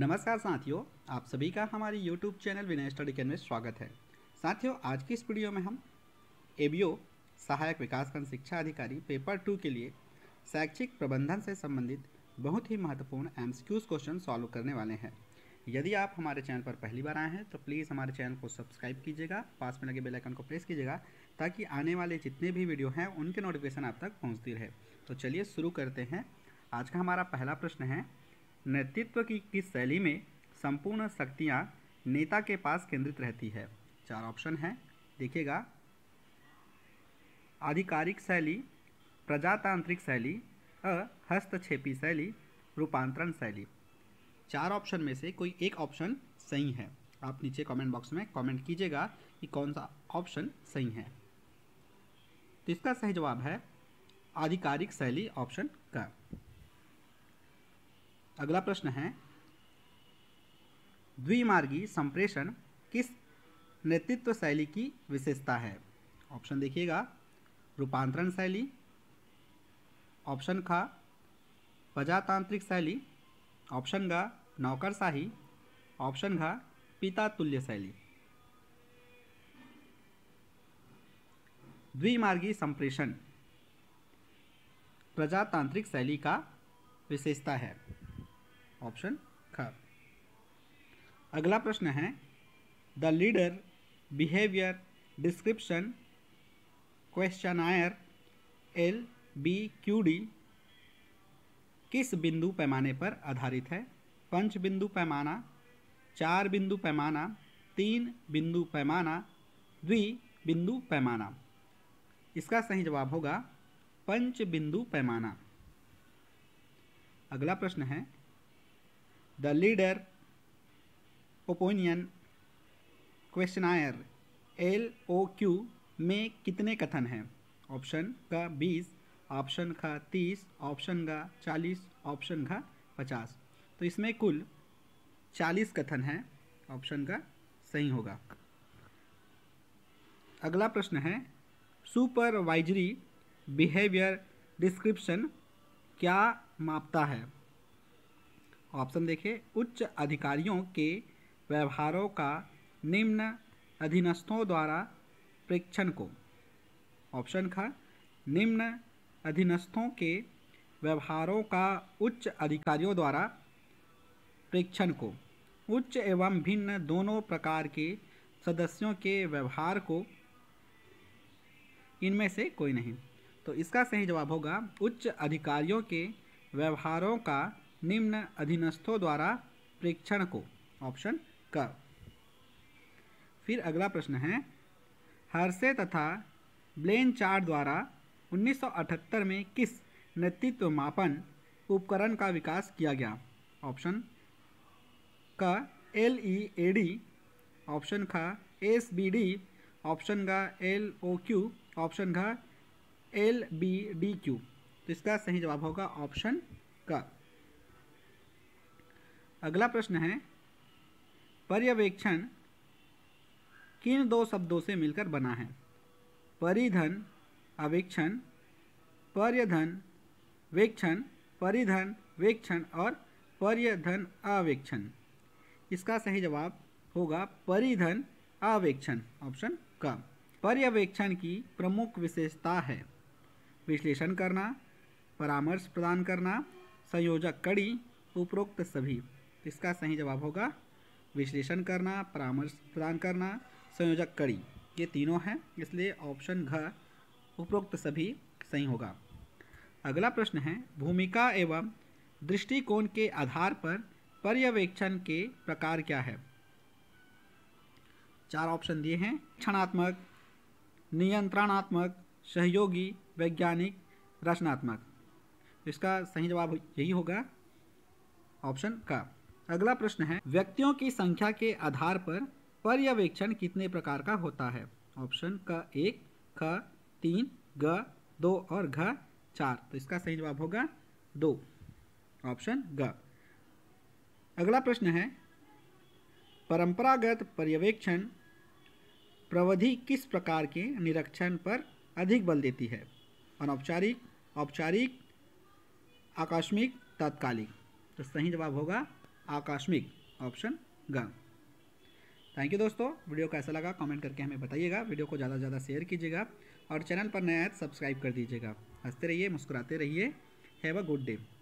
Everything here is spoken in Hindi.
नमस्कार साथियों आप सभी का हमारे YouTube चैनल विनय स्टडी केंद्र में स्वागत है साथियों आज की इस वीडियो में हम एबीओ सहायक विकासखंड शिक्षा अधिकारी पेपर टू के लिए शैक्षिक प्रबंधन से संबंधित बहुत ही महत्वपूर्ण एम्सक्यूज क्वेश्चन सॉल्व करने वाले हैं यदि आप हमारे चैनल पर पहली बार आए हैं तो प्लीज़ हमारे चैनल को सब्सक्राइब कीजिएगा पास में लगे बेलाइकन को प्रेस कीजिएगा ताकि आने वाले जितने भी वीडियो हैं उनके नोटिफिकेशन आप तक पहुँचती रहे तो चलिए शुरू करते हैं आज का हमारा पहला प्रश्न है नेतृत्व की किस शैली में संपूर्ण शक्तियाँ नेता के पास केंद्रित रहती है चार ऑप्शन हैं देखिएगा आधिकारिक शैली प्रजातांत्रिक शैली अ हस्तक्षेपी शैली रूपांतरण शैली चार ऑप्शन में से कोई एक ऑप्शन सही है आप नीचे कमेंट बॉक्स में कमेंट कीजिएगा कि कौन सा ऑप्शन सही है तो इसका सही जवाब है आधिकारिक शैली ऑप्शन का अगला प्रश्न है द्विमार्गी संप्रेषण किस नेतृत्व शैली की विशेषता है ऑप्शन देखिएगा रूपांतरण शैली ऑप्शन खा प्रजातांत्रिक शैली ऑप्शन ग नौकरशाही ऑप्शन घ पिता तुल्य शैली द्विमार्गी संप्रेषण प्रजातांत्रिक शैली का विशेषता है ऑप्शन ख अगला प्रश्न है the leader behaviour description questionnaire L B Q D किस बिंदु पैमाने पर आधारित है पंच बिंदु पैमाना चार बिंदु पैमाना तीन बिंदु पैमाना द्वि बिंदु पैमाना इसका सही जवाब होगा पंच बिंदु पैमाना अगला प्रश्न है the leader opinion questionnaire L O Q में कितने कथन हैं ऑप्शन का बीस ऑप्शन का तीस ऑप्शन का चालीस ऑप्शन का पचास तो इसमें कुल चालीस कथन हैं ऑप्शन का सही होगा अगला प्रश्न है सुपरवाइजरी बिहेवियर डिस्क्रिप्शन क्या मापता है ऑप्शन देखें उच्च अधिकारियों के व्यवहारों का निम्न अधीनस्थों द्वारा प्रेक्षण को ऑप्शन खा निम्न अधीनस्थों के व्यवहारों का उच्च अधिकारियों द्वारा प्रेक्षण को उच्च एवं भिन्न दोनों प्रकार के सदस्यों के व्यवहार को इनमें से कोई नहीं तो इसका सही जवाब होगा उच्च अधिकारियों के व्यवहारों का निम्न अधीनस्थों द्वारा प्रेक्षण को ऑप्शन क फिर अगला प्रश्न है हर्षे तथा ब्लेन चार द्वारा 1978 में किस नेतृत्व मापन उपकरण का विकास किया गया ऑप्शन क L E A D option ख एस बी डी ऑप्शन घ एल ओ क्यू ऑप्शन घ एल बी डी क्यू तो इसका सही जवाब होगा ऑप्शन का अगला प्रश्न है पर्यवेक्षण किन दो शब्दों से मिलकर बना है परिधन अवेक्षण पर्यधन वेक्षण परिधन वेक्षण और पर्यधन अवेक्षण इसका सही जवाब होगा परिधन अवेक्षण ऑप्शन का पर्यवेक्षण की प्रमुख विशेषता है विश्लेषण करना परामर्श प्रदान करना संयोजक कड़ी उपरोक्त सभी इसका सही जवाब होगा विश्लेषण करना परामर्श प्रदान करना संयोजक कड़ी ये तीनों हैं इसलिए ऑप्शन घ उपरोक्त सभी सही होगा अगला प्रश्न है भूमिका एवं दृष्टिकोण के आधार पर पर्यवेक्षण के प्रकार क्या है चार ऑप्शन दिए हैं क्षणात्मक नियंत्रणात्मक सहयोगी वैज्ञानिक रचनात्मक इसका सही जवाब यही होगा ऑप्शन का अगला प्रश्न है व्यक्तियों की संख्या के आधार पर पर्यवेक्षण कितने प्रकार का होता है ऑप्शन क एक ख तीन ग दो और घ चार तो इसका सही जवाब होगा दो ऑप्शन ग अगला प्रश्न है परंपरागत पर्यवेक्षण प्रवधि किस प्रकार के निरीक्षण पर अधिक बल देती है अनौपचारिक औपचारिक आकस्मिक तात्कालिक तो सही जवाब होगा आकस्मिक ऑप्शन ग थैंक यू दोस्तों वीडियो कैसा लगा कमेंट करके हमें बताइएगा वीडियो को ज़्यादा से ज़्यादा शेयर कीजिएगा और चैनल पर नया है सब्सक्राइब तो कर दीजिएगा हंसते रहिए मुस्कुराते रहिए हैव अ गुड डे